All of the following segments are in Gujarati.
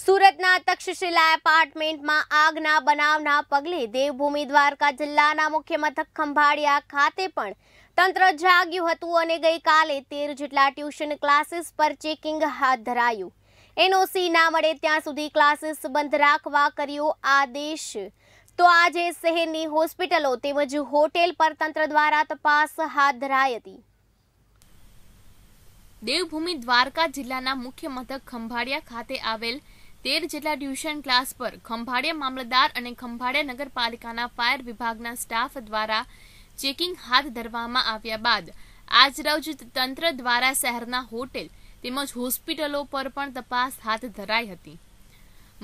સુરતના તક્ષશિલા એપાર્ટમેન્ટમાં આગના બનાવના પગલે દેવભૂમિ દ્વારકા જિલ્લાના મુખ્ય મથક ખંભાળિયા ખાતે પણ તંત્ર જાગ્યું હતું અને ગઈકાલે તેર જેટલા ટ્યુશન ક્લાસીસ પર ચેકિંગ હાથ ધરાયું એનઓસી ના મળે ત્યાં સુધી ક્લાસીસ બંધ રાખવા કર્યો આદેશ તો આજે શહેરની હોસ્પિટલો તેમજ હોટેલ પર તંત્ર દ્વારા તપાસ હાથ ધરાઈ હતી દેવભૂમિ દ્વારકા જિલ્લાના મુખ્ય મથક ખંભાળિયા ખાતે આવેલ તેર જેટલા ટ્યુશન ક્લાસ પર ખંભાળિયા મામલતદાર અને ખંભાળિયા નગરપાલિકાના ફાયર વિભાગના સ્ટાફ દ્વારા ચેકિંગ હાથ ધરવામાં આવ્યા બાદ આજ રોજ તંત્ર દ્વારા શહેરના હોટેલ તેમજ હોસ્પિટલો પર પણ તપાસ હાથ ધરાઈ હતી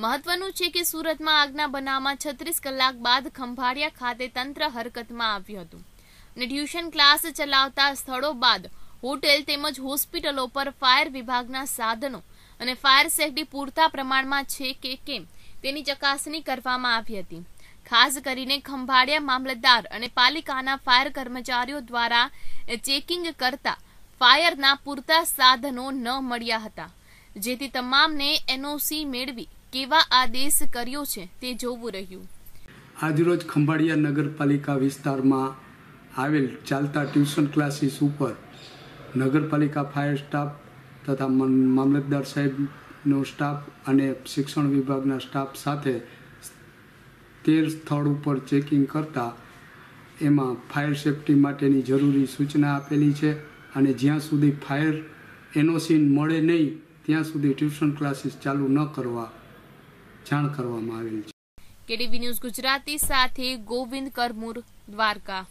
મહત્વનું છે કે સુરતમાં આગના બનાવમાં છત્રીસ કલાક બાદ ખંભાળિયા ખાતે તંત્ર હરકતમાં આવ્યું હતું અને ટ્યુશન ક્લાસ ચલાવતા સ્થળો બાદ હોટેલ તેમજ હોસ્પિટલો પર ફાયર વિભાગના સાધનો અને ફાયર સેફટી પૂરતા પ્રમાણમાં છે કે કેમ તેની ચકાસણી કરવામાં આવી હતી ખાસ કરીને ખંભાળિયા મામલતદાર અને પાલિકાના ફાયર કર્મચારીઓ દ્વારા ચેકિંગ કરતા ફાયરના પૂરતા સાધનો ન મળ્યા હતા જેથી તમામને એનઓસી મેળવી કેવા આદેશ કર્યો છે તે જોવું રહ્યું આજરોજ ખંભાળિયા નગરપાલિકા વિસ્તારમાં આવેલ ચાલતા ટ્યુશન ક્લાસીસ ઉપર નગરપાલિકા ફાયર સ્ટાફ તથા મામલતદાર સાહેબનો સ્ટાફ અને શિક્ષણ વિભાગના સ્ટાફ સાથે તેર સ્થળ ઉપર ચેકિંગ કરતા એમાં ફાયર સેફટી માટેની જરૂરી સૂચના આપેલી છે અને જ્યાં સુધી ફાયર એનઓસીન મળે નહીં ત્યાં સુધી ટ્યુશન ક્લાસીસ ચાલુ ન કરવા જાણ કરવામાં આવેલ છે કેડીવી ન્યૂઝ ગુજરાતી સાથે ગોવિંદ કરમુર દ્વારકા